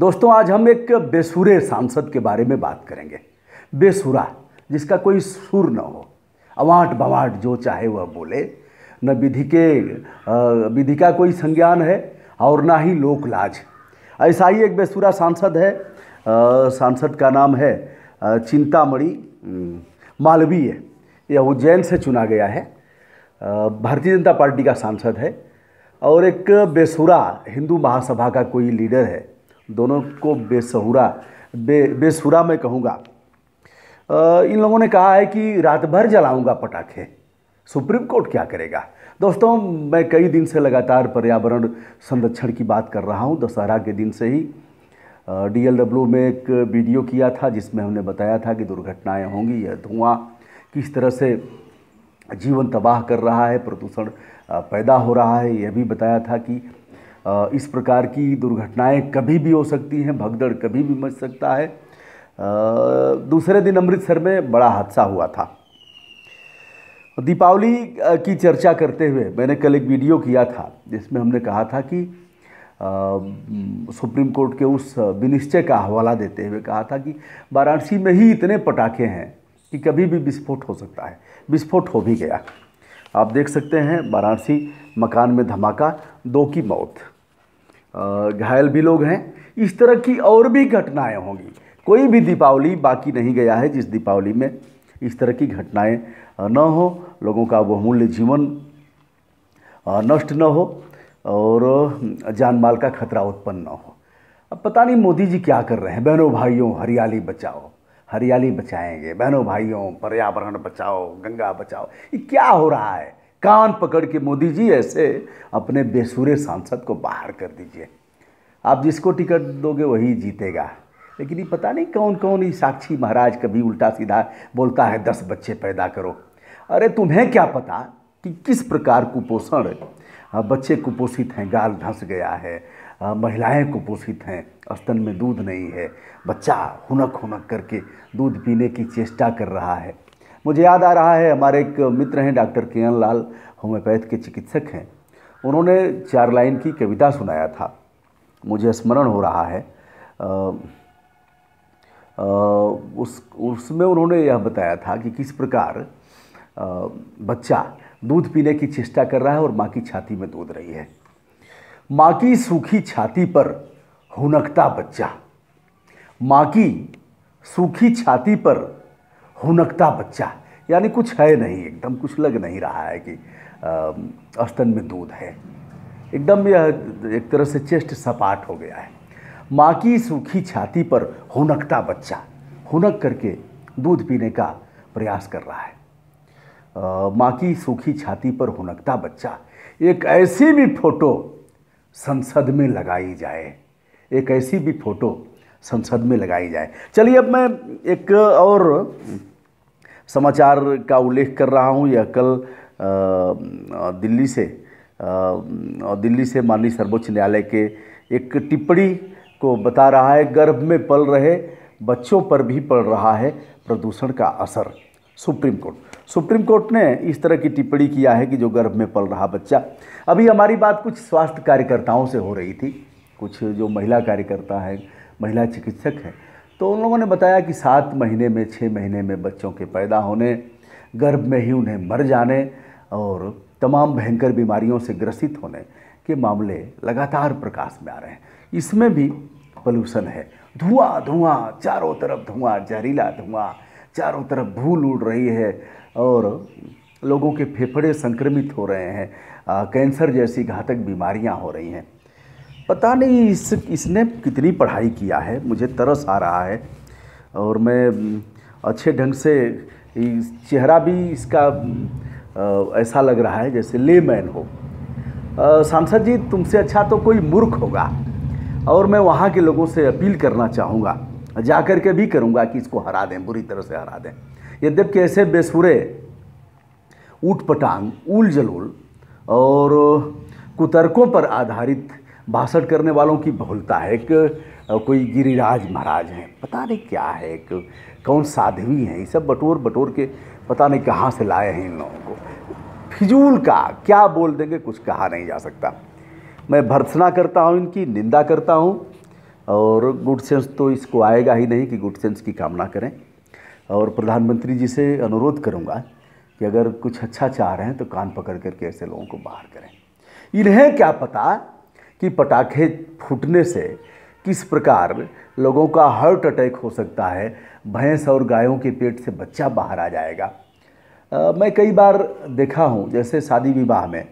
दोस्तों आज हम एक बेसुरे सांसद के बारे में बात करेंगे बेसुरा जिसका कोई सुर न हो अवाट बवाट जो चाहे वह बोले न विधि के विधि का कोई संज्ञान है और ना ही लोक लाज ऐसा ही एक बेसुरा सांसद है सांसद का नाम है चिंतामणि मालवीय यह उज्जैन से चुना गया है भारतीय जनता पार्टी का सांसद है और एक बेसुरा हिंदू महासभा का कोई लीडर है दोनों को बेसहुरा बे बेसुरा मैं कहूँगा इन लोगों ने कहा है कि रात भर जलाऊंगा पटाखे सुप्रीम कोर्ट क्या करेगा दोस्तों मैं कई दिन से लगातार पर्यावरण संरक्षण की बात कर रहा हूँ दशहरा के दिन से ही डी एल डब्ल्यू में एक वीडियो किया था जिसमें हमने बताया था कि दुर्घटनाएं होंगी यह धुआं किस तरह से जीवन तबाह कर रहा है प्रदूषण पैदा हो रहा है यह भी बताया था कि इस प्रकार की दुर्घटनाएं कभी भी हो सकती हैं भगदड़ कभी भी मच सकता है दूसरे दिन अमृतसर में बड़ा हादसा हुआ था दीपावली की चर्चा करते हुए मैंने कल एक वीडियो किया था जिसमें हमने कहा था कि सुप्रीम कोर्ट के उस विनिश्चय का हवाला देते हुए कहा था कि वाराणसी में ही इतने पटाखे हैं कि कभी भी विस्फोट हो सकता है विस्फोट हो भी गया आप देख सकते हैं वाराणसी मकान में धमाका दो की मौत घायल भी लोग हैं इस तरह की और भी घटनाएं होंगी कोई भी दीपावली बाकी नहीं गया है जिस दीपावली में इस तरह की घटनाएं न हो लोगों का बहुमूल्य जीवन नष्ट न हो और जान माल का खतरा उत्पन्न न हो अब पता नहीं मोदी जी क्या कर रहे हैं बहनों भाइयों हरियाली बचाओ हरियाली बचाएंगे बहनों भाइयों पर्यावरण बचाओ गंगा बचाओ ये क्या हो रहा है कान पकड़ के मोदी जी ऐसे अपने बेसुरे सांसद को बाहर कर दीजिए आप जिसको टिकट दोगे वही जीतेगा लेकिन ये पता नहीं कौन कौन ये साक्षी महाराज कभी उल्टा सीधा बोलता है दस बच्चे पैदा करो अरे तुम्हें क्या पता कि किस प्रकार कुपोषण बच्चे कुपोषित हैं गाल धंस गया है महिलाएं कुपोषित हैं स्तन में दूध नहीं है बच्चा हुनक हुनक करके दूध पीने की चेष्टा कर रहा है मुझे याद आ रहा है हमारे एक मित्र हैं डॉक्टर के एन लाल होम्योपैथ के चिकित्सक हैं उन्होंने चार लाइन की कविता सुनाया था मुझे स्मरण हो रहा है आ, आ, उस उसमें उन्होंने यह बताया था कि किस प्रकार आ, बच्चा दूध पीने की चेष्टा कर रहा है और माँ की छाती में दूध रही है माँ की सूखी छाती पर हुनकता बच्चा माँ की सूखी छाती पर हुनकता बच्चा यानी कुछ है नहीं एकदम कुछ लग नहीं रहा है कि अस्तन में दूध है एकदम यह एक तरह से चेस्ट सपाट हो गया है माँ की सूखी छाती पर हुनकता बच्चा हुनक करके दूध पीने का प्रयास कर रहा है माँ की सूखी छाती पर हुनकता बच्चा एक ऐसी भी फोटो संसद में लगाई जाए एक ऐसी भी फोटो संसद में लगाई जाए चलिए अब मैं एक और समाचार का उल्लेख कर रहा हूँ यह कल दिल्ली से दिल्ली से माननीय सर्वोच्च न्यायालय के एक टिप्पणी को बता रहा है गर्भ में पल रहे बच्चों पर भी पड़ रहा है प्रदूषण का असर सुप्रीम कोर्ट सुप्रीम कोर्ट ने इस तरह की टिप्पणी किया है कि जो गर्भ में पल रहा बच्चा अभी हमारी बात कुछ स्वास्थ्य कार्यकर्ताओं से हो रही थी कुछ जो महिला कार्यकर्ता है महिला चिकित्सक हैं तो उन लोगों ने बताया कि सात महीने में छः महीने में बच्चों के पैदा होने गर्भ में ही उन्हें मर जाने और तमाम भयंकर बीमारियों से ग्रसित होने के मामले लगातार प्रकाश में आ रहे हैं इसमें भी पोल्यूशन है धुआं धुआं चारों तरफ धुआं जहरीला धुआं चारों तरफ धूल उड़ रही है और लोगों के फेफड़े संक्रमित हो रहे हैं कैंसर जैसी घातक बीमारियां हो रही हैं पता नहीं इस इसने कितनी पढ़ाई किया है मुझे तरस आ रहा है और मैं अच्छे ढंग से चेहरा भी इसका ऐसा लग रहा है जैसे ले मैन हो सांसद जी तुमसे अच्छा तो कोई मूर्ख होगा और मैं वहाँ के लोगों से अपील करना चाहूँगा जा कर के भी करूँगा कि इसको हरा दें बुरी तरह से हरा दें यद्यप कि ऐसे बेसुरे ऊट पटांग उल जलूल और कुतर्कों पर आधारित भाषण करने वालों की बहुलता है एक कोई गिरिराज महाराज हैं पता नहीं क्या है एक कौन साध्वी हैं ये सब बटोर बटोर के पता नहीं कहाँ से लाए हैं इन लोगों को फिजूल का क्या बोल देंगे कुछ कहा नहीं जा सकता मैं भर्सना करता हूँ इनकी निंदा करता हूँ और गुड सेंस तो इसको आएगा ही नहीं कि गुड सेंस की कामना करें और प्रधानमंत्री जी से अनुरोध करूँगा कि अगर कुछ अच्छा चाह रहे हैं तो कान पकड़ करके ऐसे लोगों को बाहर करें इन्हें क्या पता कि पटाखे फूटने से किस प्रकार लोगों का हार्ट अटैक हो सकता है भैंस और गायों के पेट से बच्चा बाहर आ जाएगा आ, मैं कई बार देखा हूँ जैसे शादी विवाह में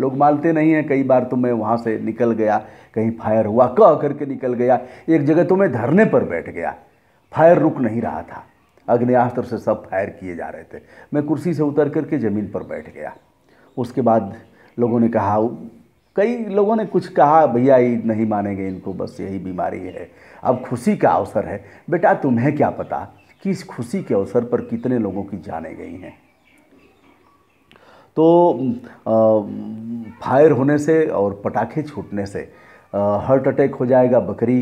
लोग मानते नहीं हैं कई बार तो मैं वहाँ से निकल गया कहीं फायर हुआ कह करके निकल गया एक जगह तो मैं धरने पर बैठ गया फायर रुक नहीं रहा था अग्नियास्त्र से सब फायर किए जा रहे थे मैं कुर्सी से उतर करके ज़मीन पर बैठ गया उसके बाद लोगों ने कहा कई लोगों ने कुछ कहा भैया ये नहीं मानेंगे इनको बस यही बीमारी है अब खुशी का अवसर है बेटा तुम्हें क्या पता कि इस खुशी के अवसर पर कितने लोगों की जाने गई हैं तो फायर होने से और पटाखे छूटने से हार्ट अटैक हो जाएगा बकरी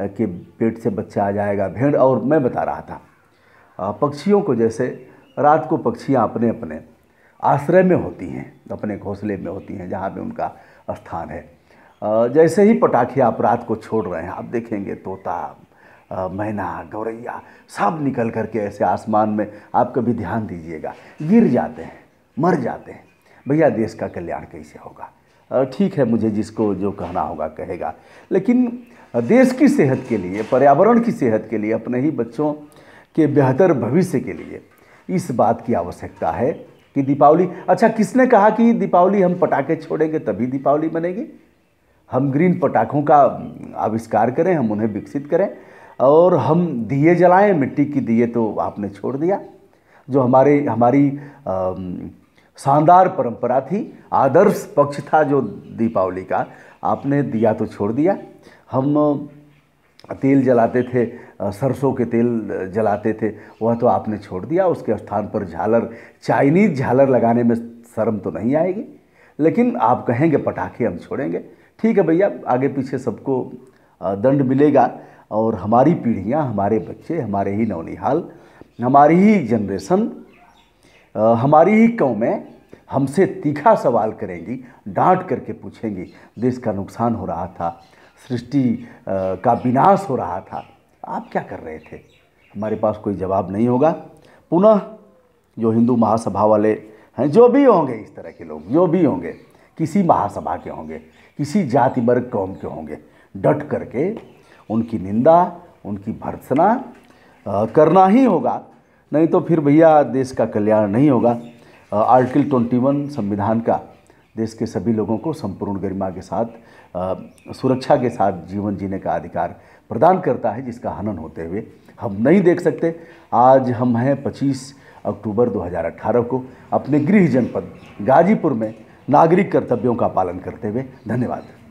के पेट से बच्चा आ जाएगा भेड़ और मैं बता रहा था पक्षियों को जैसे रात को पक्षियाँ अपने अपने आश्रय में होती हैं अपने घोंसले में होती हैं जहाँ पे उनका स्थान है जैसे ही पटाखे आप रात को छोड़ रहे हैं आप देखेंगे तोता मैना गौरैया सब निकल करके ऐसे आसमान में आप कभी ध्यान दीजिएगा गिर जाते हैं मर जाते हैं भैया देश का कल्याण कैसे होगा ठीक है मुझे जिसको जो कहना होगा कहेगा लेकिन देश की सेहत के लिए पर्यावरण की सेहत के लिए अपने ही बच्चों के बेहतर भविष्य के लिए इस बात की आवश्यकता है कि दीपावली अच्छा किसने कहा कि दीपावली हम पटाखे छोड़ेंगे तभी दीपावली बनेगी हम ग्रीन पटाखों का आविष्कार करें हम उन्हें विकसित करें और हम दिए जलाएं मिट्टी की दिए तो आपने छोड़ दिया जो हमारे हमारी शानदार परंपरा थी आदर्श पक्ष था जो दीपावली का आपने दिया तो छोड़ दिया हम तेल जलाते थे सरसों के तेल जलाते थे वह तो आपने छोड़ दिया उसके स्थान पर झालर चाइनीज़ झालर लगाने में शर्म तो नहीं आएगी लेकिन आप कहेंगे पटाखे हम छोड़ेंगे ठीक है भैया आगे पीछे सबको दंड मिलेगा और हमारी पीढ़ियाँ हमारे बच्चे हमारे ही नौनिहाल हमारी ही जनरेशन हमारी ही कौमें हमसे तीखा सवाल करेंगी डांट करके पूछेंगी देश का नुकसान हो रहा था सृष्टि का विनाश हो रहा था आप क्या कर रहे थे हमारे पास कोई जवाब नहीं होगा पुनः जो हिंदू महासभा वाले हैं जो भी होंगे इस तरह के लोग जो भी होंगे किसी महासभा के होंगे किसी जाति वर्ग कौम के होंगे डट करके उनकी निंदा उनकी भर्सना करना ही होगा नहीं तो फिर भैया देश का कल्याण नहीं होगा आर्टिकल 21 संविधान का देश के सभी लोगों को संपूर्ण गरिमा के साथ आ, सुरक्षा के साथ जीवन जीने का अधिकार प्रदान करता है जिसका हनन होते हुए हम नहीं देख सकते आज हम हैं 25 अक्टूबर 2018 को अपने गृह जनपद गाजीपुर में नागरिक कर्तव्यों का पालन करते हुए धन्यवाद